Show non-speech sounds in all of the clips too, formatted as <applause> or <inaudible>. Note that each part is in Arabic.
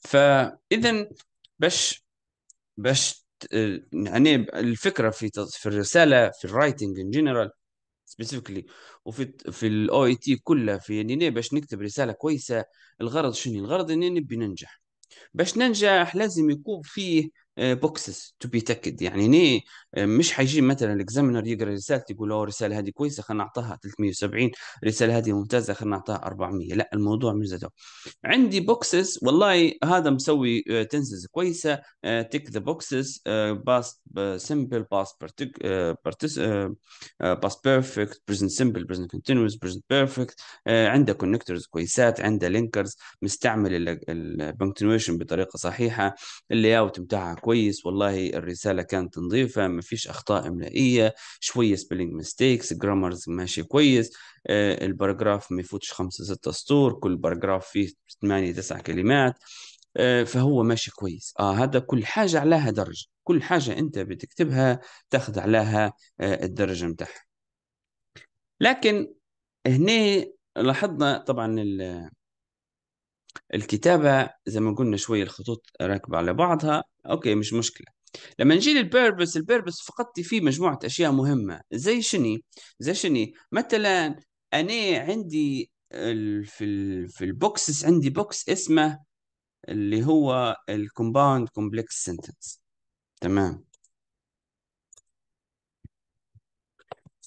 فاذا باش باش يعني الفكره في في الرساله في الرايتنج ان جنرال سبيسيفيكلي وفي في الاو اي تي كلها في يعني اني باش نكتب رساله كويسه الغرض شنو الغرض اني نبي ننجح باش ننجح لازم يكون فيه بوكسز تو بي تاكد يعني هني آه، مش حيجي مثلا الاكزامينر يقرا رسالتي يقول اوه الرساله هذه كويسه خلينا نعطيها 370 الرساله هذه ممتازه خلينا نعطيها 400 لا الموضوع مش زي عندي بوكسز والله هذا مسوي تنسز آه، كويسه تيك ذا بوكسز باس سمبل باس باس بيرفكت بريزنت سمبل بريزنت كونتينوس بريزنت بيرفكت عنده كونكتورز كويسات عنده لينكرز مستعمل البنكتويشن بطريقه صحيحه اللاي اوت بتاعها كويس والله الرساله كانت نظيفه ما فيش اخطاء املائيه شويه سبيلينج ميستيكس جرامرز ماشي كويس آه، الباراجراف ما يفوتش خمسه سته سطور كل باراجراف فيه ثمانيه تسع كلمات آه، فهو ماشي كويس اه هذا كل حاجه عليها درجه كل حاجه انت بتكتبها تاخذ عليها آه، الدرجه نتاعها لكن هنا لاحظنا طبعا الكتابة زي ما قلنا شوية الخطوط راكبة على بعضها اوكي مش مشكله لما نجي للبيربس البيربس فقدت فيه مجموعه اشياء مهمه زي شني زي شني مثلا انا عندي في في البوكسس عندي بوكس اسمه اللي هو الكومباوند كومبلكس سنتنس تمام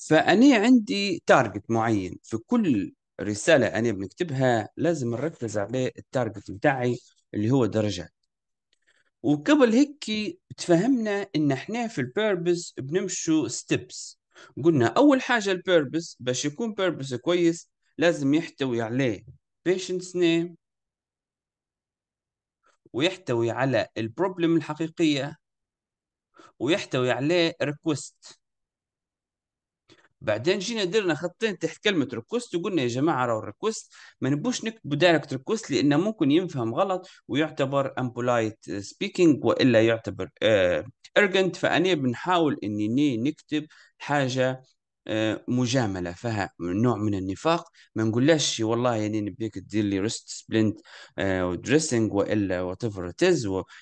فأني عندي تارجت معين في كل رسالة أنا بنكتبها لازم نركز عليه التارجت بتاعي اللي هو درجات وقبل هيك تفهمنا ان احنا في البيربز بنمشوا ستيبس قلنا اول حاجه البيربز باش يكون بيربز كويس لازم يحتوي عليه patient's name ويحتوي على البروبلم الحقيقيه ويحتوي عليه request بعدين جينا درنا خطين تحت كلمه ريكوست وقلنا يا جماعه راهو الريكوست ما نبوش نكتبوا دايركت ريكوست لانه ممكن ينفهم غلط ويعتبر امبولايت سبيكينج والا يعتبر ارجنت آه، فانا بنحاول اني نكتب حاجه آه، مجامله فيها نوع من النفاق ما نقولهاش والله يعني نبيك تدير لي ريست سبلنت ودريسنج والا وات ايفر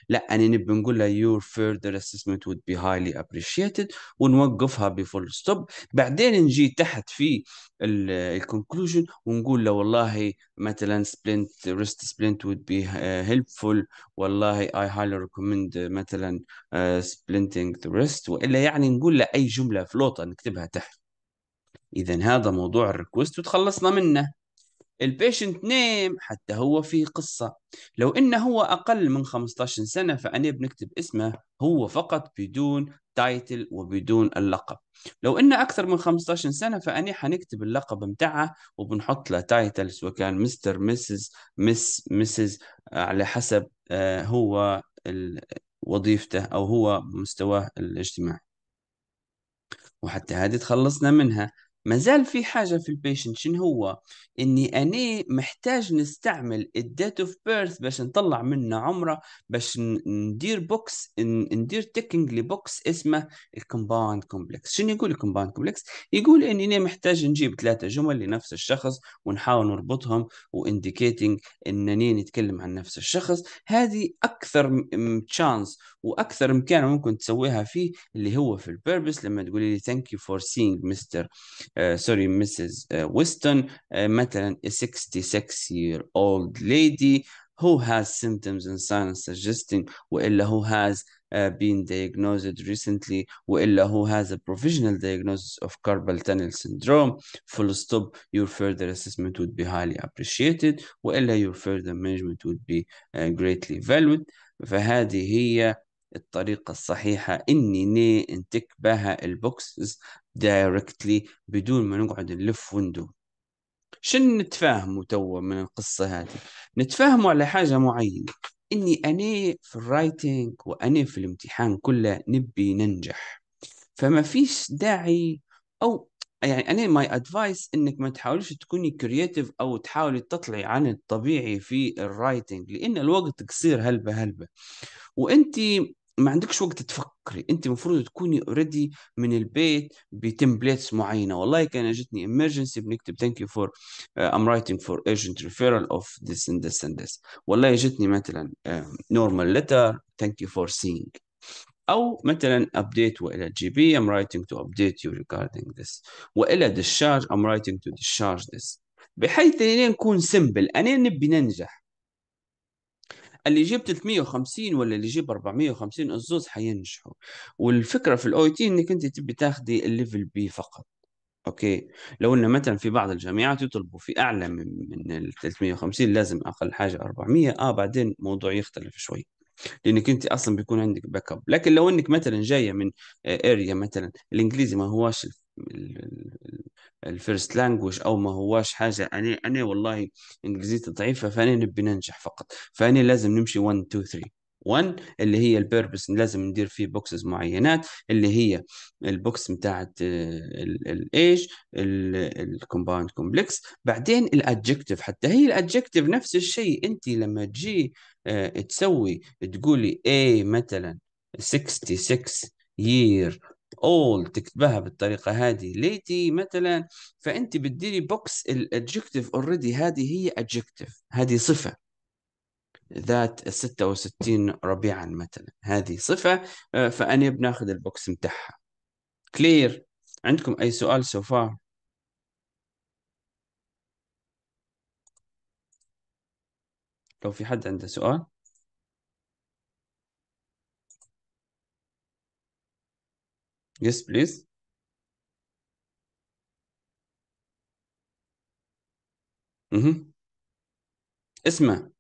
لا انا نبي نقول لها يور فيردر اسسمنت وود بي هايلي ابريشيتد ونوقفها بفول ستوب بعدين نجي تحت في الكونكلوجن ونقول له والله مثلا سبلنت ريست سبلنت وود بي هيلبفول والله اي هايلي ريكومند مثلا سبلنتنج ذا ريست والا يعني نقول له اي جمله فلوطه نكتبها تحت اذا هذا موضوع الريكوست وتخلصنا منه البيشنت نيم حتى هو فيه قصة لو إنه هو أقل من 15 سنة فأنا بنكتب اسمه هو فقط بدون تايتل وبدون اللقب لو إنه أكثر من 15 سنة فأنا حنكتب اللقب متاعه وبنحط له تايتل سواء كان مستر ميسز مس ميسز على حسب آه، هو وظيفته أو هو مستواه الاجتماعي وحتى هذه تخلصنا منها مازال في حاجه في البيشنت شنو هو اني انا محتاج نستعمل الديت اوف بيرث باش نطلع منه عمره باش ندير بوكس ندير تيكينج لبوكس اسمه الكومباوند كومبلكس شنو يقول الكومباوند كومبلكس يقول اني انا محتاج نجيب ثلاثه جمل لنفس الشخص ونحاول نربطهم وانديكيتنج انني نتكلم عن نفس الشخص هذه اكثر تشانس واكثر مكان ممكن تسويها فيه اللي هو في البيربس لما تقولي لي ثانك يو فور سينج مستر Uh, sorry, Mrs. Uh, Weston مثلا uh, a 66 year old lady who has symptoms and signs suggesting وإلا who has uh, been diagnosed recently وإلا who has a provisional diagnosis of carpal tunnel syndrome full stop your further assessment would be highly appreciated وإلا your further management would be uh, greatly valued فهذه هي الطريقة الصحيحة إني ني انتك بها البوكسز دايركتلي بدون ما نقعد نلف وندور شن نتفاهموا توا من القصة هذه نتفاهموا على حاجة معينة إني أنا في الرايتنج وأنا في الامتحان كله نبي ننجح فما فيش داعي أو يعني أنا ماي أدفايس إنك ما تحاولش تكوني كرياتيف أو تحاولي تطلعي عن الطبيعي في الرايتنج لأن الوقت قصير هلبة هلبة وأنت ما عندكش وقت تفكري انت المفروض تكوني اوريدي من البيت بتمبليتس معينه والله كان اجتني امرجنسي بنكتب ثانك يو فور ام رايتنج فور ايجنت ريفيرال اوف ذس اند ذس اند ذس والله اجتني مثلا نورمال ليتر ثانك يو فور سينج او مثلا ابديت والى جي بي ام رايتنج تو ابديت يو ريجاردنج ذس والى ديشارج ام رايتنج تو ديشارج ذس بحيث نكون سمبل انا نبي ننجح اللي يجيب 350 ولا اللي يجيب 450 الزوز حينجحوا والفكره في الاو تي انك انت تبي تاخذي الليفل بي فقط اوكي لو ان مثلا في بعض الجامعات يطلبوا في اعلى من من ال 350 لازم اقل حاجه 400 اه بعدين الموضوع يختلف شوي لانك انت اصلا بيكون عندك باك اب لكن لو انك مثلا جايه من اريا آه، مثلا الانجليزي ما هوش الفيرست لانجوج او ما هواش حاجه انا انا والله انجليزيتي ضعيفه فانا نبي ننجح فقط فانا لازم نمشي 1 2 3 1 اللي هي البيربس لازم ندير فيه بوكسز معينات اللي هي البوكس بتاعت الايج الكومباوند كومبلكس بعدين الادجكتيف حتى هي الادجكتيف نفس الشيء انت لما تجي آه، تسوي تقولي اي مثلا 66 year all تكتبها بالطريقه هذه ليتي مثلا فانت بتديري بوكس الادجكتيف اوريدي هذه هي adjective هذه صفه ذات 66 ربيعا مثلا هذه صفه آه، فانا بناخذ البوكس متاعها كلير عندكم اي سؤال سو فار لو في حد عنده سؤال Yes, please. مهم. اسمه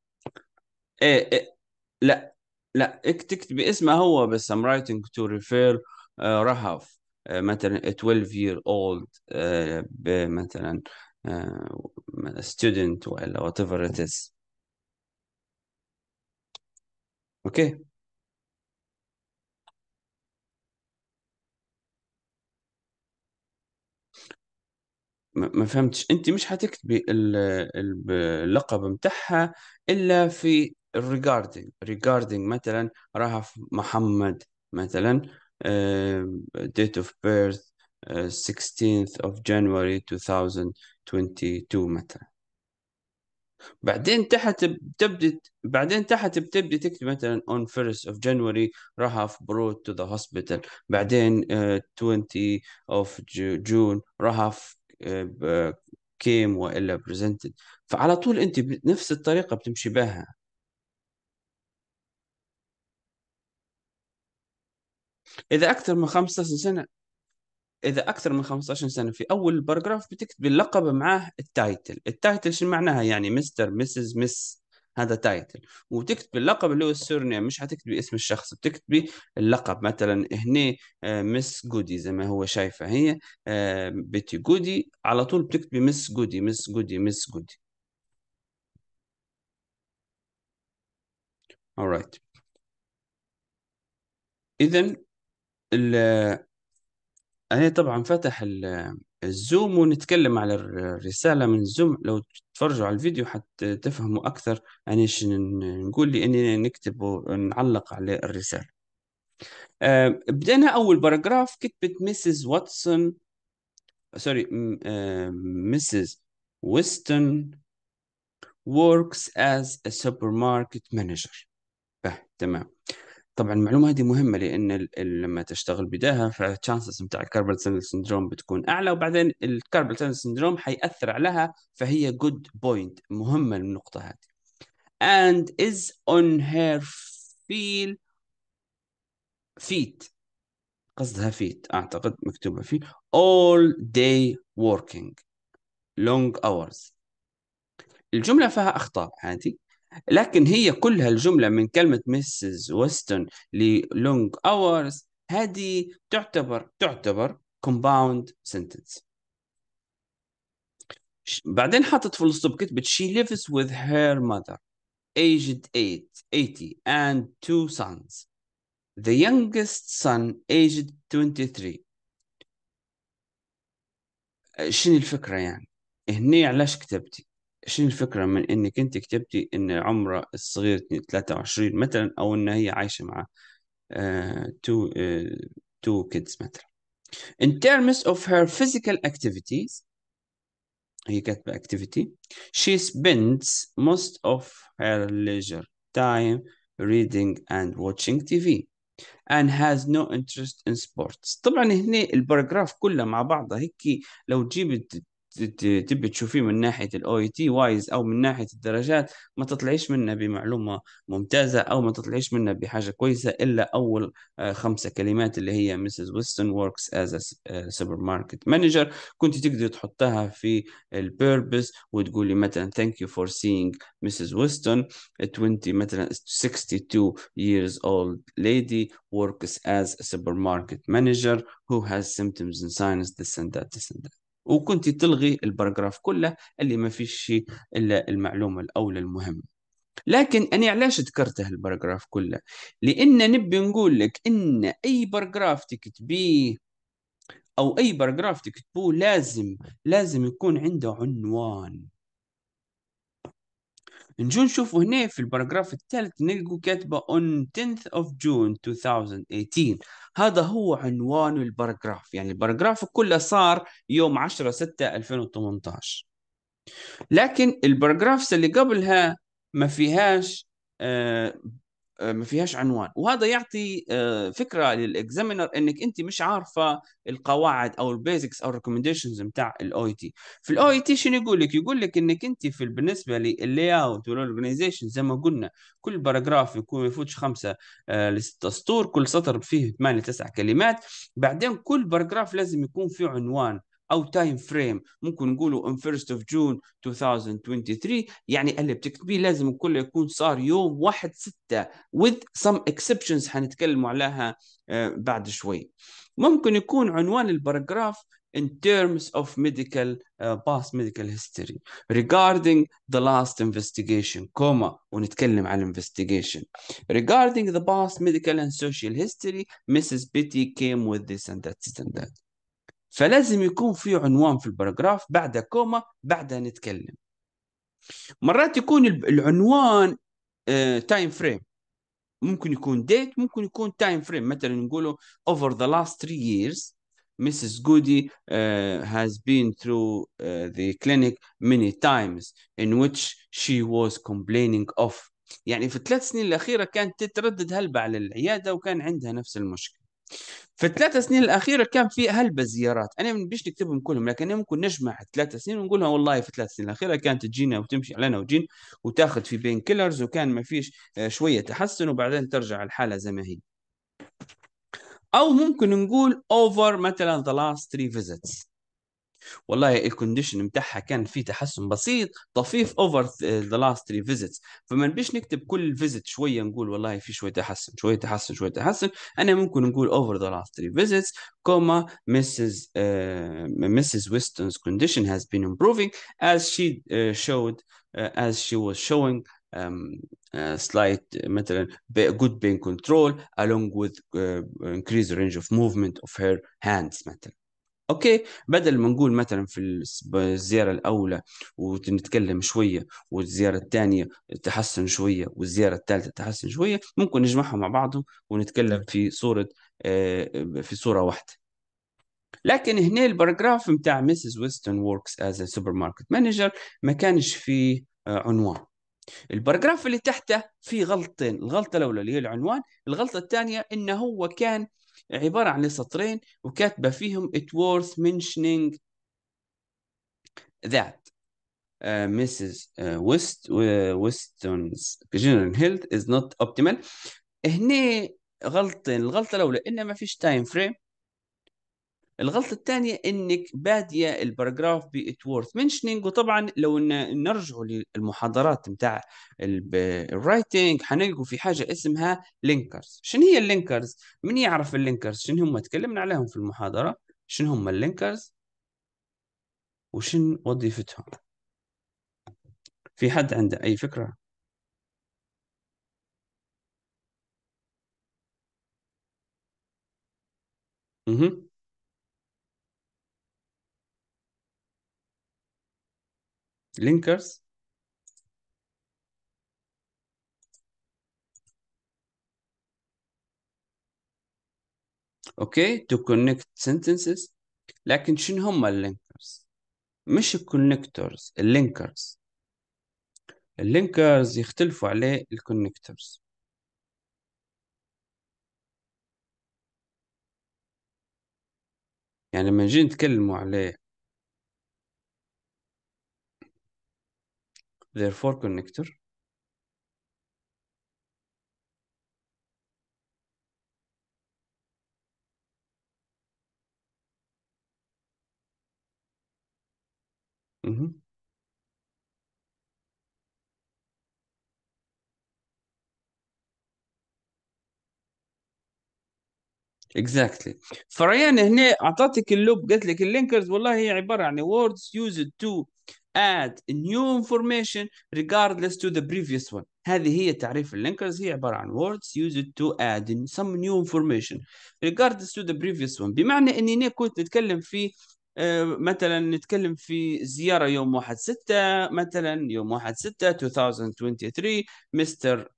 ايه, إيه. لا لا اكت- اكتب اسمه هو بس I'm writing to refer uh, رهف uh, مثلا 12 year old uh, مثلا uh, student ولا whatever it is اوكي ما فهمتش انت مش حتكتبي اللقب متاعها الا في regarding regarding مثلا راها في محمد مثلا ديت date of birth 16 آه، 16th of January 2022 مثلا بعدين تحت بتبدي بعدين تحت بتبدي تكتب مثلا on 1st of January رهف brought to the hospital بعدين uh, آه، 20 of June رهف كيم والا بريزنتد فعلى طول انت بنفس الطريقه بتمشي بها اذا اكثر من 15 سنه اذا اكثر من 15 سنه في اول باراجراف بتكتب اللقب معاه التايتل التايتل شو معناها يعني مستر مسز مس هذا تايتل وتكتب اللقب اللي هو السورنيم مش حتكتبي اسم الشخص بتكتبي اللقب مثلا هنا مس جودي زي ما هو شايفه هي آه، بيتي جودي على طول بتكتبي مس جودي مس جودي مس جودي alright اذا ال... انا آه، طبعا فتح ال... الزوم ونتكلم على الرسالة من الزوم لو تتفرجوا على الفيديو حتى تفهموا أكثر عنيش نقول لي أني نكتب ونعلق على الرسالة أه بدأنا أول باراجراف كتبت ميسيس واتسون سوري ميسيس ويستون works as a supermarket manager تمام طبعًا المعلومة هذه مهمة لأن لمّا تشتغل بداها فالتشانسز بتاع الكاربل tunnel سندروم بتكون أعلى، وبعدين الكاربل tunnel سندروم حيأثر عليها فهي جود بوينت مهمة النقطة هذه. and is on her feel feet قصدها feet أعتقد مكتوبة في all day working long hours الجملة فيها أخطاء عادي لكن هي كلها الجملة من كلمة مسز ويستون للونج اورز هذه تعتبر تعتبر كومباوند سنتنس بعدين حطت في الاسطوب كتبت she lives with her mother aged 8 80 and two sons the youngest son aged 23 أه، شنو الفكرة يعني هني علاش كتبتي شنو الفكرة من إنك أنت كتبتي إن عمره الصغير 23 مثلا أو إن هي عايشة مع تو تو كيدز مثلا In terms of her physical activities هي كاتبة activity she spends most of her leisure time reading and watching TV and has no interest in sports طبعا هنا الباراجراف كله مع بعضه هيك لو تجيب تبي تشوفيه من ناحيه الاو اي تي وايز او من ناحيه الدرجات ما تطلعيش منه بمعلومه ممتازه او ما تطلعيش منه بحاجه كويسه الا اول آه، خمسه كلمات اللي هي مسز ويستون وركس از سوبر ماركت مانجر كنت تقدر تحطها في البيربس وتقولي مثلا ثانك يو فور سينج مسز ويستون 20 مثلا 62 years old lady works as a supermarket manager who has symptoms and signs this and that this and that وكنت تلغي الباراجراف كله اللي ما فيش شيء الا المعلومه الاولى المهمه لكن انا علاش ذكرته الباراجراف كله لان نبي نقول لك ان اي باراجراف تكتبيه او اي باراجراف تكتبوه لازم لازم يكون عنده عنوان نجو نشوف هنا في الباراجراف الثالث نلقوا كاتبه on 10th of June 2018 هذا هو عنوان الباراجراف يعني الباراجراف كله صار يوم 10 6 2018 لكن الباراجرافس اللي قبلها ما فيهاش آه، آه، ما فيهاش عنوان وهذا يعطي آه، فكره للاكزامينر انك انت مش عارفه القواعد او البيزكس او الريكومنديشنز بتاع الاو اي تي e في الاو اي تي e شنو يقول لك يقول لك انك انت في بالنسبه لللاي اوت والاورجنايزيشن زي ما قلنا كل باراجراف يكون ما يفوتش خمسه آه، لستة سطور كل سطر فيه ثمانية تسع كلمات بعدين كل باراجراف لازم يكون فيه عنوان او تايم فريم ممكن نقولوا ان 1 اوف جون 2023 يعني اللي بتكتبيه لازم كله يكون صار يوم 1 6 with some exceptions حنتكلموا عليها بعد شوي ممكن يكون عنوان الباراجراف in terms of medical uh, past medical history regarding the last investigation كوما ونتكلم عن investigation regarding the past medical and social history Mrs. Betty came with this and that and that فلازم يكون في عنوان في الباراجراف بعد كوما بعدها نتكلم مرات يكون العنوان تايم آه، فريم ممكن يكون ديت ممكن يكون تايم فريم مثلا نقوله over the last three years Mrs. Goody uh, has been through uh, the clinic many times in which she was complaining of يعني في الثلاث سنين الأخيرة كانت تتردد هلبة على العيادة وكان عندها نفس المشكلة في الثلاث سنين الاخيره كان في هلبة زيارات انا ما بديش نكتبهم كلهم لكن ممكن نجمع الثلاث سنين ونقولها والله في الثلاث سنين الاخيره كانت تجينا وتمشي علينا وجين وتاخذ في بين كيلرز وكان ما فيش آه، شويه تحسن وبعدين ترجع الحاله زي ما هي او ممكن نقول اوفر مثلا ذا لاست 3 فيزيتس والله الكونديشن بتاعها كان فيه تحسن بسيط طفيف اوفر ذا لاست 3 فيزيتس فما نبيش نكتب كل فيزيت شويه نقول والله في شويه تحسن شويه تحسن شويه تحسن انا ممكن نقول اوفر ذا لاست 3 فيزيتس كوما مسز مسز ويستونز كونديشن هاز بين امبروفينج از شي شود as she was showing um, uh, slight آه، مثلا good pain control along with uh, increased range of movement of her hands مثلا اوكي بدل ما نقول مثلا في الزياره الاولى ونتكلم شويه والزياره الثانيه تحسن شويه والزياره الثالثه تحسن شويه ممكن نجمعهم مع بعضهم ونتكلم نعم. في صوره آه، في صوره واحده لكن هنا الباراجراف بتاع ميسز ويستون وركس از سوبر ماركت مانجر ما كانش فيه آه، عنوان الباراجراف اللي تحته فيه غلطتين الغلطه الاولى اللي هي العنوان الغلطه الثانيه انه هو كان عبارة عن سطرين وكاتبة فيهم it worth mentioning that uh, Mrs. Uh, West, uh, Weston's general health is not optimal هنا غلطين الغلطة الأولى إن ما فيش time frame الغلطه الثانيه انك باديه الباراجراف بإت وورث منشنينج وطبعا لو إن نرجع للمحاضرات بتاع الرايتنج حنلقوا في حاجه اسمها لينكرز شنو هي اللينكرز من يعرف اللينكرز شنو هم تكلمنا عليهم في المحاضره شنو هم اللينكرز وشن وظيفتهم في حد عنده اي فكره اها لينكرز اوكي تو كونكت سنتنسز لكن شنو هم اللينكرز مش الكونكتورز اللينكرز اللينكرز يختلفوا عليه الكونكتورز يعني لما نجي نتكلموا عليه therefore connector mm -hmm. exactly. فريان هنا اعطتك اللوب قالت لك اللينكرز والله هي عباره عن words used to add new information regardless to the previous one هذه هي تعريف اللينكرز هي عبارة عن words used to add some new information regardless to the previous one بمعنى أني أنا كنت نتكلم في مثلا نتكلم في زيارة يوم واحد ستة مثلا يوم واحد ستة 2023 مستر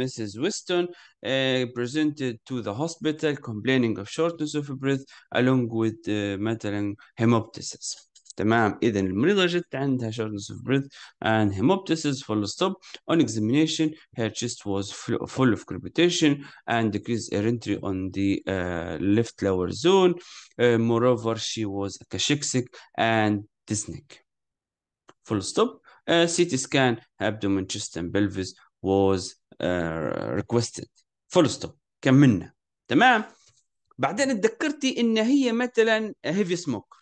Mrs. Weston uh, presented to the hospital complaining of shortness of breath along with uh, مثلا hemoptysis. تمام اذا المريضه جت عندها shortness of breath and hemoptysis full stop on examination her chest was full of crepitation and decreased erentry on the uh, left lower zone uh, moreover she was cachexic and dyspneic full stop uh, CT scan abdomen chest and pelvis was uh, requested full stop كملنا تمام بعدين اتذكرتي ان هي مثلا هيفي سموك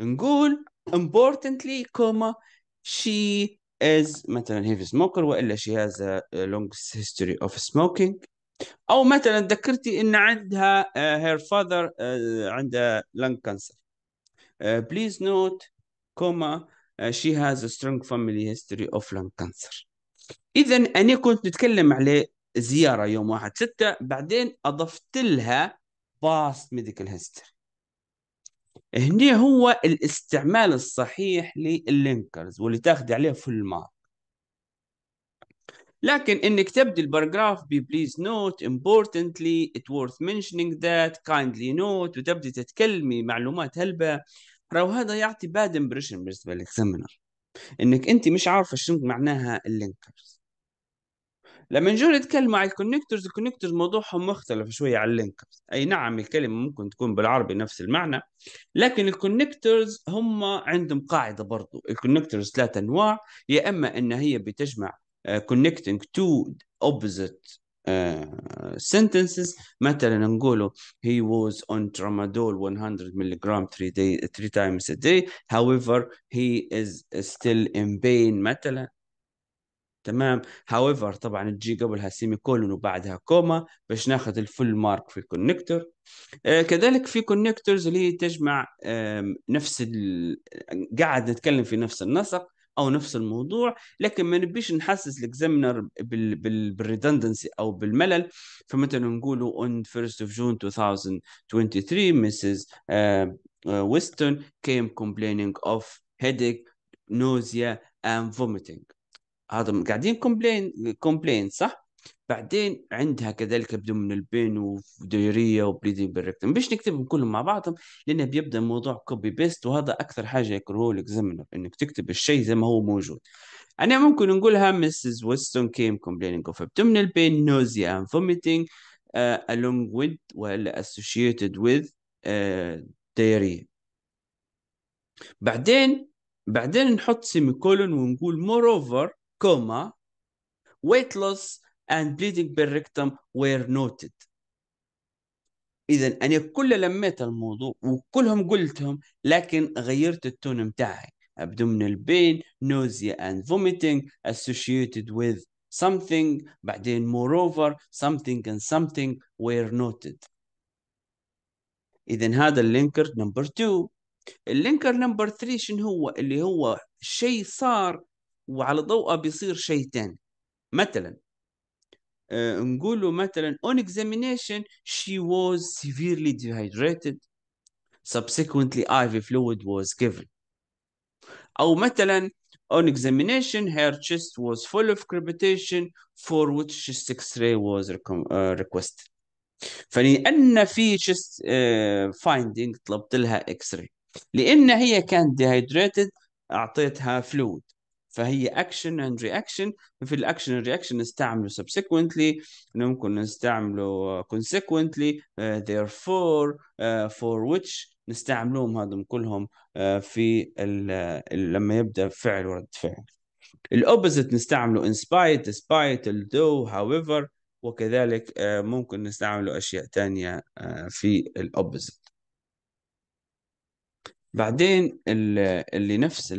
نقول importantly كوما she is مثلا heavy smoker والا she has a long history of smoking او مثلا ذكرتي ان عندها uh, her father uh, عندها lung cancer بليز please note كوما she has a strong family history of lung cancer اذا انا كنت نتكلم على زياره يوم 1 6 بعدين اضفت لها باست ميديكال هيستوري هنا هو الاستعمال الصحيح لللينكرز واللي تاخذ عليه في المارك لكن انك تبدي الباراجراف ب بليز نوت امبورتنتلي ات وورث mentioning ذات كايندلي نوت وتبدي تتكلمي معلومات هلبة راهو هذا يعطي باد امبريشن بالنسبه للاكزامينر انك انت مش عارفه شنو معناها اللينكرز لما نجي نتكلم عن الكونكتورز الكونكتورز موضوعهم مختلف شويه عن اللينكرز اي نعم الكلمه ممكن تكون بالعربي نفس المعنى لكن الكونكتورز هم عندهم قاعده برضو الكونكتورز ثلاث انواع يا اما ان هي بتجمع كونكتنج تو اوبزيت sentences مثلا نقوله he was on tramadol 100 milligram 3 day 3 times a day however he is still in pain مثلا تمام هاويفر طبعا تجي قبلها سيمي كولون وبعدها كوما باش ناخذ الفل مارك في الكونكتور آه كذلك في كونكتورز اللي هي تجمع آه نفس ال... قاعد نتكلم في نفس النسق او نفس الموضوع لكن ما نبيش نحسس الاكزامينر بال... بال... بالريدندنسي او بالملل فمثلا نقولوا on 1st of June 2023 Mrs. Uh, uh, Weston came complaining of headache nausea and vomiting هذا قاعدين كومبلين كومبلين صح بعدين عندها كذلك بدون من البين وديرية وبليدين بالريكتم باش نكتبهم كلهم مع بعضهم لانه بيبدا الموضوع كوبي بيست وهذا اكثر حاجه يكرهه الاكزامينر انك تكتب الشيء زي ما هو موجود انا ممكن نقولها مسز ويستون كيم complaining of abdominal pain nausea and vomiting آه، along with ولا associated with ديرية آه، بعدين بعدين نحط سيمي كولون ونقول moreover coma, weight loss and bleeding per rectum were noted. اذا انا كله لميت الموضوع وكلهم قلتهم لكن غيرت التون متاعي abdominal pain nausea and vomiting associated with something بعدين moreover something and something were noted اذا هذا اللينكر نمبر 2 Linker number three, شنو هو اللي هو شيء صار وعلى ضوءه بيصير شيء ثاني مثلا آه مثلا on examination she was severely dehydrated subsequently IV fluid was given أو مثلا on examination her chest was full of crepitation for which chest x-ray was requested فلأن في chest uh, finding طلبت لها x-ray لأن هي كانت dehydrated أعطيتها fluid فهي اكشن اند رياكشن ففي الاكشن رياكشن نستعمله subsequently ممكن نستعمله كونسيكوينتلي uh, فور فور for نستعملوهم هذم كلهم آه، في آه، لما يبدا فعل ورد فعل الاوبوزيت نستعمله ان سبايت سبايت although هاويفر وكذلك آه، ممكن نستعمله اشياء ثانيه في الاوبوزيت بعدين اللي نفس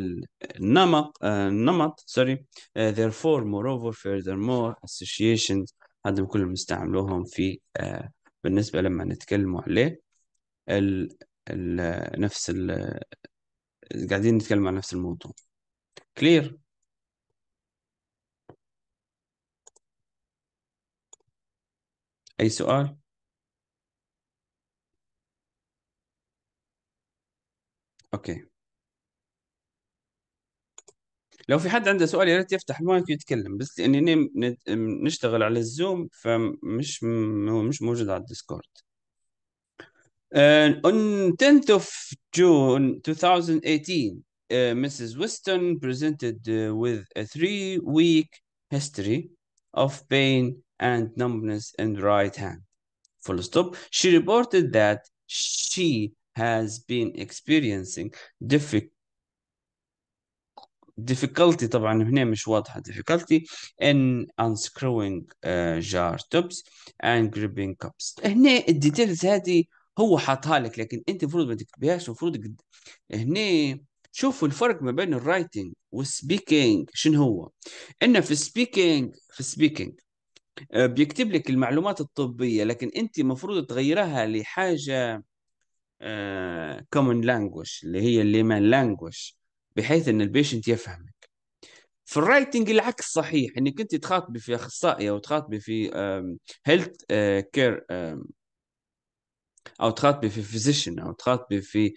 النمط آه، النمط سوري آه، therefore moreover furthermore associations هذا كلهم نستعملوهم في آه، بالنسبة لما نتكلموا عليه ال ال نفس ال قاعدين نتكلم عن نفس الموضوع كلير أي سؤال؟ اوكي لو في حد عنده سؤال يا ريت يفتح المايك ويتكلم بس لاني نشتغل على الزوم فمش هو مش موجود على الديسكورد Uh, on 10th of June 2018, uh, Mrs. Weston presented uh, with a three week history of pain and numbness in the right hand. Full stop. She reported that she has been experiencing difficulty طبعا هنا مش واضحة difficulty in unscrewing uh, jar tops and gripping cups هنا الديتيلز هذه هو حاطها لك لكن انت المفروض ما تكتبهاش المفروض قد... هنا شوفوا الفرق ما بين الرايتنج والسبيكينج شنو هو ان في السبيكينج في السبيكينج آه، بيكتب لك المعلومات الطبية لكن انت المفروض تغيرها لحاجة كومن لانجوش اللي هي الليمان لانجوش بحيث ان البيشنت يفهمك في الرايتنج العكس صحيح انك انت تخاطبي في اخصائي او تخاطبي في هيلث آه، كير او تخاطبي في فيزيشن او تخاطبي في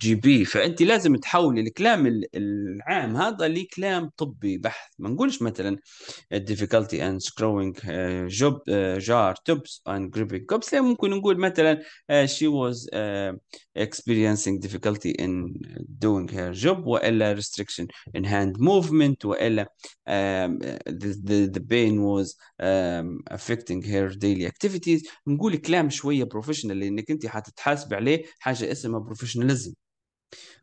جي بي فانت لازم تحولي الكلام العام هذا لكلام طبي بحث ما نقولش مثلا difficulty and screwing job jar tubs and gripping cups ممكن نقول مثلا she was experiencing difficulty in doing her job والا restriction in hand movement والا the, the, the pain was affecting her daily activities نقول كلام شويه بروفيشنال لانك انت حتتحاسب عليه عليه حاجه اسمها بروفيشناليزم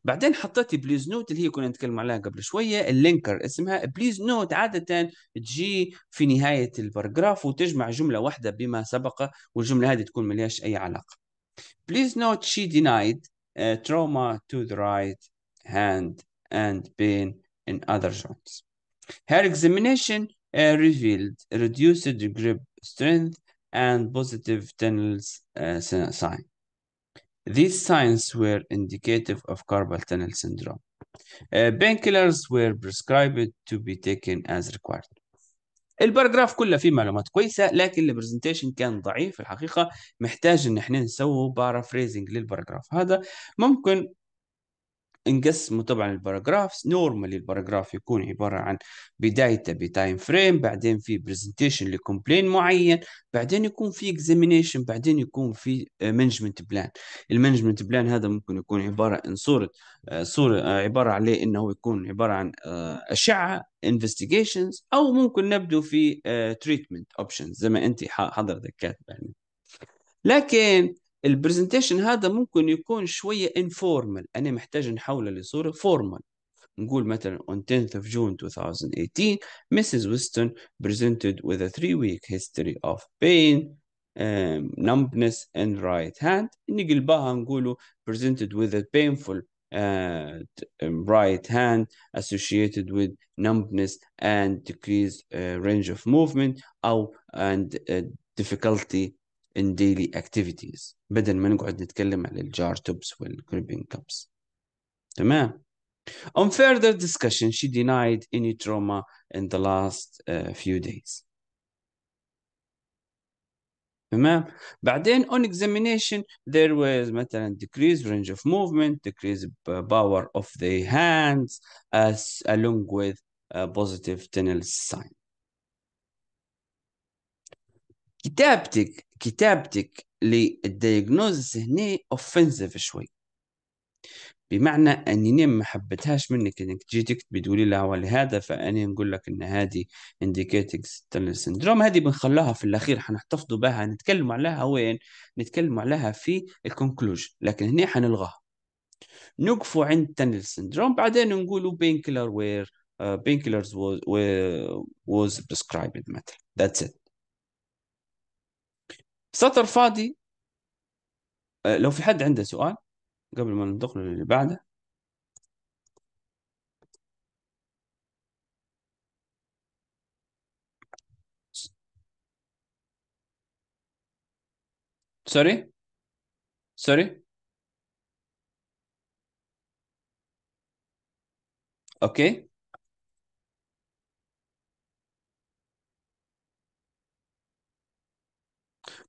بعدين حطيت بليز نوت اللي هي كنا نتكلم عليها قبل شويه اللينكر اسمها بليز نوت عاده تجي في نهايه الباراجراف وتجمع جمله واحده بما سبق والجمله هذه تكون ملهاش اي علاقه بليز نوت شي denied تروما uh, trauma to the right hand and pain in other joints. Her examination uh, revealed reduced grip strength and positive tunnels uh, sign. These signs were indicative of carpal tunnel syndrome. Uh, Painkillers were prescribed to be taken as required. الباراجراف كله فيه معلومات كويسه لكن البرزنتيشن كان ضعيف الحقيقه محتاج ان احنا نسوي بارافريزنج للباراجراف هذا ممكن انقسموا طبعا الباراجرافز نورمالي الباراجراف يكون عباره عن بدايته بتايم فريم بعدين في برزنتيشن لكومبلين معين بعدين يكون في اكزامينيشن بعدين يكون في مانجمنت بلان المانجمنت بلان هذا ممكن يكون عباره عن صوره آه، صوره آه، عباره عليه انه يكون عباره عن آه، اشعه انفستيجيشنز او ممكن نبدو في تريتمنت اوبشنز زي ما انت حضرتك كاتبه يعني. لكن البرزنتيشن هذا ممكن يكون شويه انفورمال انا محتاج نحوله لصوره فورمال نقول مثلا on 10th of June 2018 Mrs. Weston presented with a three-week history of pain um, numbness in right hand نقلبها نقولوا presented with a painful uh, right hand associated with numbness and decreased uh, range of movement أو and uh, difficulty in daily activities بدل ما نقعد نتكلم على الجار توبس والكريبين كابس تمام On further discussion, she denied any trauma in the last uh, few days. تمام بعدين on examination there was مثلا decreased range of movement decreased power of the hands as along with a uh, positive tunnel sign كتابتك كتابتك للدياجنوزس هنا اوفنسيف شوي بمعنى اني ما حبتهاش منك انك تجي تكتبي تقولي لها ولهذا فاني نقول لك ان هذه انديكيتنج ستانلس سندروم هذه بنخلوها في الاخير حنحتفظوا بها نتكلم عليها وين نتكلم عليها في الكونكلوجن لكن هنا حنلغاها نقفوا عند تانل سندروم بعدين نقولوا بين كيلر وير بين كيلرز واز بريسكرايبد مثلا ذاتس ات سطر فاضي آه، لو في حد عنده سؤال قبل ما ندخل اللي بعده سوري سوري اوكي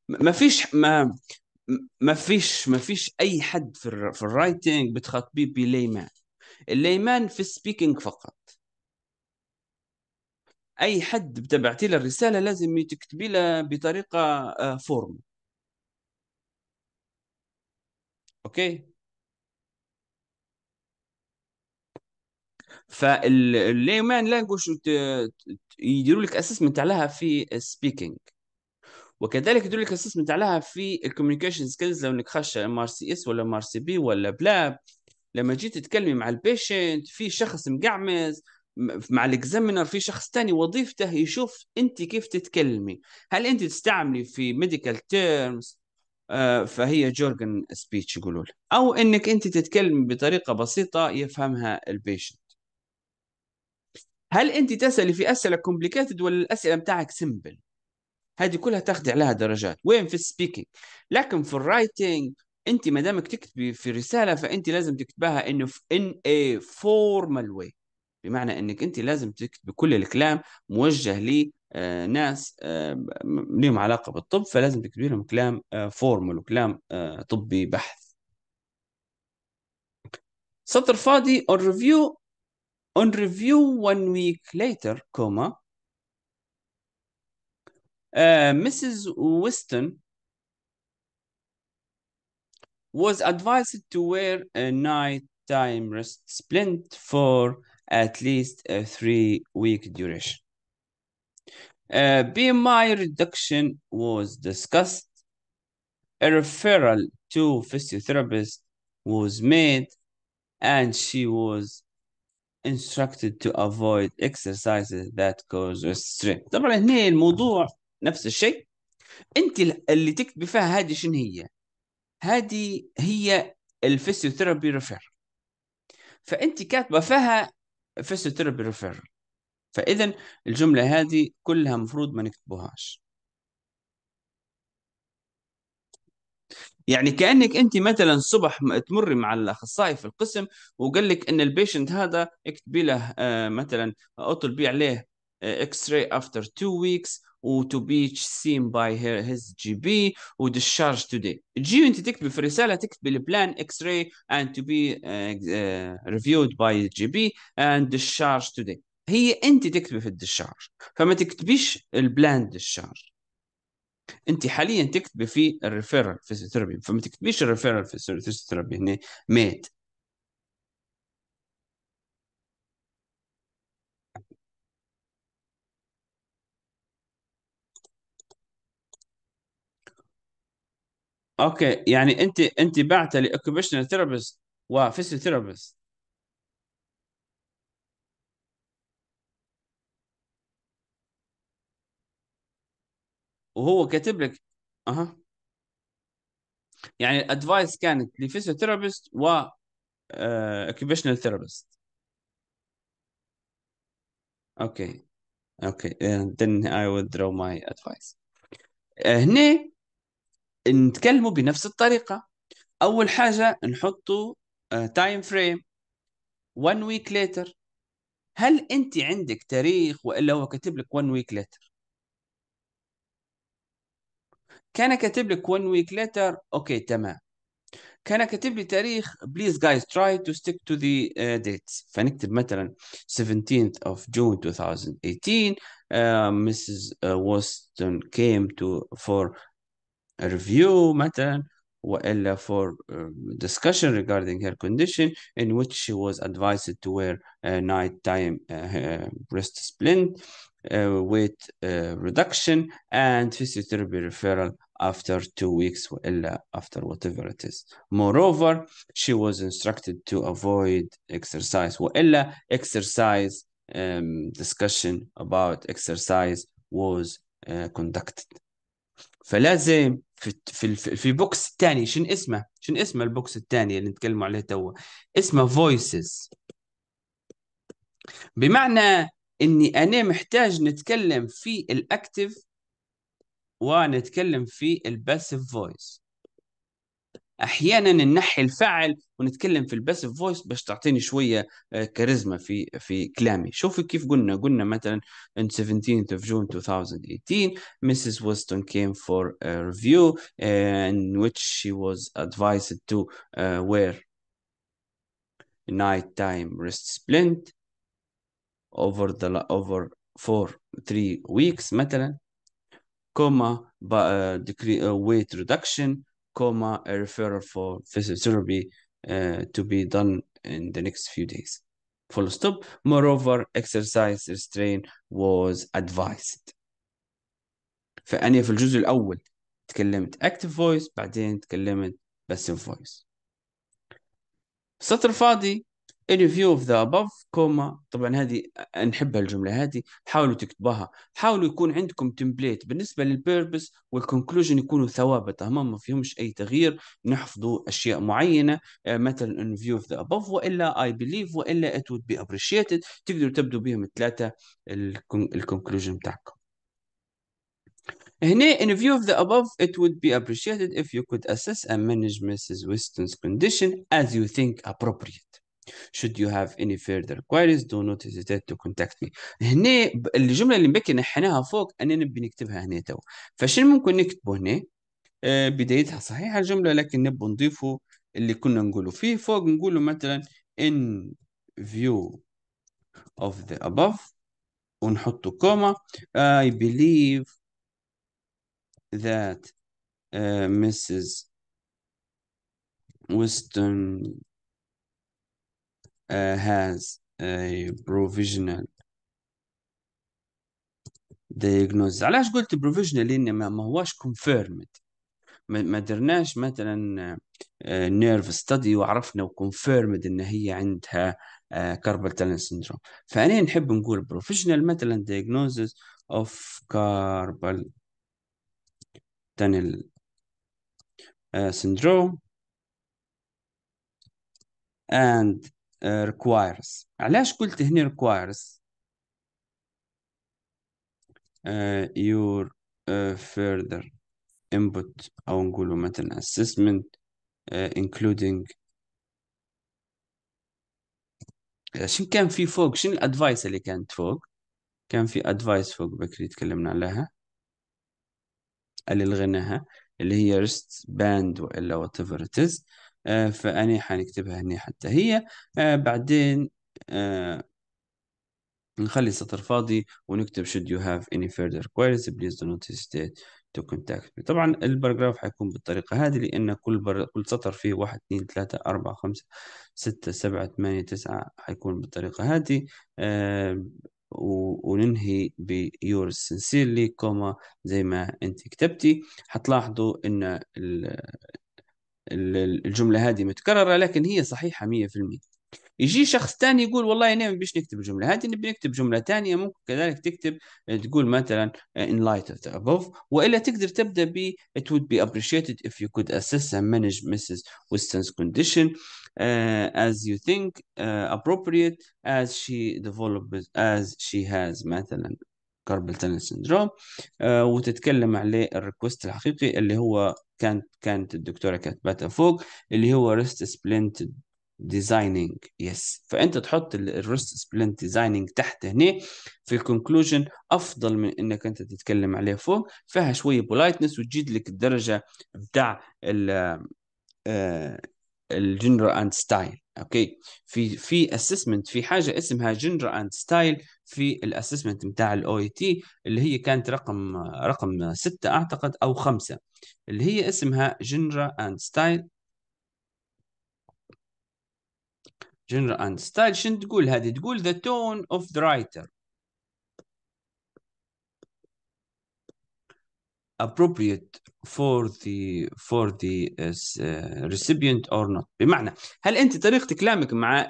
ما فيش ما ما فيش ما فيش اي حد في, الـ في الرايتنج بتخاطبيه بليمان الليمان في السبيكينج فقط اي حد بتبعتي له الرساله لازم تكتبي له بطريقه فورم آه، اوكي فالليمان لانجوش يديروا لك اسسمنت عليها في السبيكينج وكذلك يدل لك اسسمنت عليها لها في الكوميونيكيشن سكيلز لو انك خش ام ار سي اس ولا ام ار سي بي ولا بلاب لما جيت تتكلمي مع البيشنت في شخص مقعمز مع الاكزامينر في شخص تاني وظيفته يشوف انت كيف تتكلمي هل انت تستعملي في ميديكال آه، تيرمز فهي جورجن سبيتش يقولوا او انك انت تتكلمي بطريقه بسيطه يفهمها البيشنت هل انت تسالي في اسئله كومبليكيتد ولا الاسئله بتاعك سمبل هذه كلها تاخذي عليها درجات وين في السبيكينج لكن في الرايتنج انت ما دامك تكتبي في رساله فانت لازم تكتبها انه ان اي فورمال واي بمعنى انك انت لازم تكتبي كل الكلام موجه لناس آه، ناس آه، لهم علاقه بالطب فلازم تكتبي لهم كلام فورمال آه، وكلام طبي بحث سطر فاضي on review on review one week later, comma, Uh, Mrs. Weston was advised to wear a nighttime rest splint for at least a three week duration. Uh, BMI reduction was discussed. A referral to physiotherapist was made, and she was instructed to avoid exercises that cause stress. طبعا هنا الموضوع نفس الشيء انت اللي تكتبي فيها هذه شنو هي هذه هي الفيسيوثيرابي ريفير فانت كاتبه فيها فيسيوثيرابي ريفير فاذا الجمله هذه كلها مفروض ما نكتبوهاش يعني كانك انت مثلا صبح تمر مع الاخصائي في القسم وقال لك ان البيشنت هذا اكتبي له آه، مثلا اطلبي عليه X-ray after two weeks و to be seen by her, his GP وديscharge today تجي انت تكتبي في الرساله تكتبي البلان اكس راي and to be uh, uh, reviewed by GP and discharge today هي انت تكتبي في الديscharge فما تكتبيش البلان discharge انت حاليا تكتبي في الريفيرال فيزيوثيرابي فما تكتبيش الريفيرال فيزيوثيرابي هنا مات اوكي يعني انت انت بعته لاوكيبيشنال ثيرابيست ثيرابيست وهو كاتب لك اها يعني الادفايس كانت ثيرابيست و آه، اوكيبيشنال ثيرابيست اوكي اوكي then I would draw my advice آه، هنا نتكلموا بنفس الطريقه اول حاجه نحطوا تايم فريم one ويك ليتر هل انت عندك تاريخ والا هو كاتب لك one ويك ليتر كان كاتب لك one ويك ليتر اوكي تمام كان كاتب لي تاريخ بليز جايز تراي تو ستيك تو ذا ديتس فنكتب مثلا 17th of June 2018 uh, Mrs. Weston came to for review مثلا وإلا for uh, discussion regarding her condition in which she was advised to wear a nighttime uh, breast <laughs> splint uh, weight uh, reduction and physiotherapy referral after two weeks وإلا after whatever it is. Moreover, she was instructed to avoid exercise وإلا exercise um, discussion about exercise was uh, conducted. فلازم في في في بوكس الثاني شن اسمه؟ شن اسمه البوكس الثاني اللي نتكلموا عليه توا؟ اسمه فويسز بمعنى اني انا محتاج نتكلم في الاكتف ونتكلم في الباسيف فويس احيانا ننحي الفعل ونتكلم في الباسيف فويس باش تعطيني شويه كاريزما في في كلامي شوفي كيف قلنا قلنا مثلا on 17th of June 2018 Mrs. Weston came for a review in which she was advised to wear night time wrist splint over the over for three weeks مثلا uh, weight reduction coma a referral for physiotherapy uh, to be done in the next few days. Full stop. Moreover, exercise restraint was advised. فأنا في الجزء الأول تكلمت active voice بعدين تكلمت passive voice. السطر الفاضي in view of the above comma طبعا هذه نحب هالجمله هذه حاولوا تكتبوها حاولوا يكون عندكم تمبليت بالنسبه للبيربس والكونكلوجن يكونوا ثوابت هما ما فيهمش اي تغيير نحفظوا اشياء معينه آه، مثلا in view of the above والا I believe والا it would be appreciated تقدروا تبدوا بهم الثلاثه الكونكلوجن بتاعكم هنا in view of the above it would be appreciated if you could assess and manage Mrs. Weston's condition as you think appropriate should you have any further queries do not hesitate to contact me هنا الجمله اللي مبكي نحيناها فوق أنا نبي نكتبها هنا تو فشنو ممكن نكتبه هنا آه، بدايتها صحيحه الجمله لكن نبي نضيفه اللي كنا نقوله فيه فوق نقوله مثلا in view of the above ونحطه كوما I believe that uh, آه، Mrs. Weston uh, has a provisional diagnosis علاش قلت provisional لان ما هوش confirmed ما درناش مثلا نيرف آه، ستادي وعرفنا وكونفيرمد ان هي عندها كاربل تالن سندروم فانا نحب نقول بروفيشنال مثلا دايجنوزز اوف كاربل تانل سندروم اند ريكوايرز علاش قلت هنا آه، ريكوايرز your فيردر آه، further input أو نقولوا مثلا assessment انكلودينغ آه، including كان في فوق شنو الادفايس اللي كانت فوق كان في ادفايس فوق بكري تكلمنا عليها اللي لغيناها اللي هي ريست باند والا وات ايفر ات از آه، فأني حنكتبها هنا حتى هي آه، بعدين آه، نخلي سطر فاضي ونكتب should you have any further queries please do not hesitate to contact me طبعا الباراجراف حيكون بالطريقة هذه لأن كل بر... كل سطر فيه 1 2 3 4 5 6 7 8 9 حيكون بالطريقة هذه و... وننهي ب yours sincerely comma زي ما انت كتبتي حتلاحظوا ان ال... الجمله هذه متكرره لكن هي صحيحه 100% يجي شخص تاني يقول والله انا ما بيش نكتب الجمله هذه نبي نكتب جمله تانية ممكن كذلك تكتب تقول مثلا in light of the above والا تقدر تبدا ب it would be appreciated if you could assess and manage Mrs. Winston's condition uh, as you think uh, appropriate as she develops as she has مثلا كاربل تانل سندروم آه، وتتكلم على الريكوست الحقيقي اللي هو كانت كانت الدكتوره كاتبته فوق اللي هو ريست سبلنت ديزايننج يس فانت تحط الريست سبلنت ديزايننج تحت هنا في الكونكلوجن افضل من انك انت تتكلم عليه فوق فيها شويه بولايتنس وتجيد لك الدرجه بتاع ال آه، الجنرا اند ستايل اوكي في في اسسمنت في حاجه اسمها جنرا اند ستايل في الاسسمنت بتاع الاو اي تي اللي هي كانت رقم رقم ستة اعتقد او خمسة اللي هي اسمها جنرا اند ستايل جنرا اند ستايل شنو تقول هذه تقول the tone of the writer appropriate for the for the uh, uh, recipient or not بمعنى هل انت طريقه كلامك مع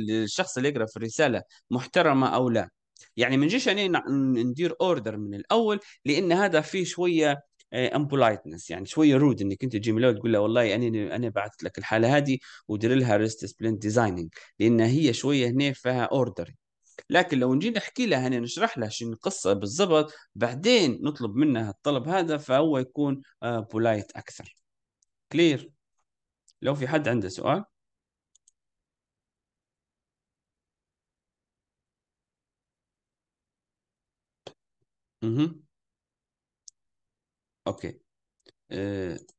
الشخص اللي يقرا في الرساله محترمه او لا يعني ما نجيش يعني ندير اوردر من الاول لان هذا فيه شويه امبولايتنس آه، يعني شويه رود انك انت تجي من تقول له والله انا انا بعثت لك الحاله هذه ودير لها ريست سبلنت ديزايننج لان هي شويه هنا فيها اوردر لكن لو نجي نحكي لها هنا يعني نشرح لها شنو القصه بالضبط بعدين نطلب منها الطلب هذا فهو يكون بولايت آه، اكثر كلير لو في حد عنده سؤال اها اوكي أه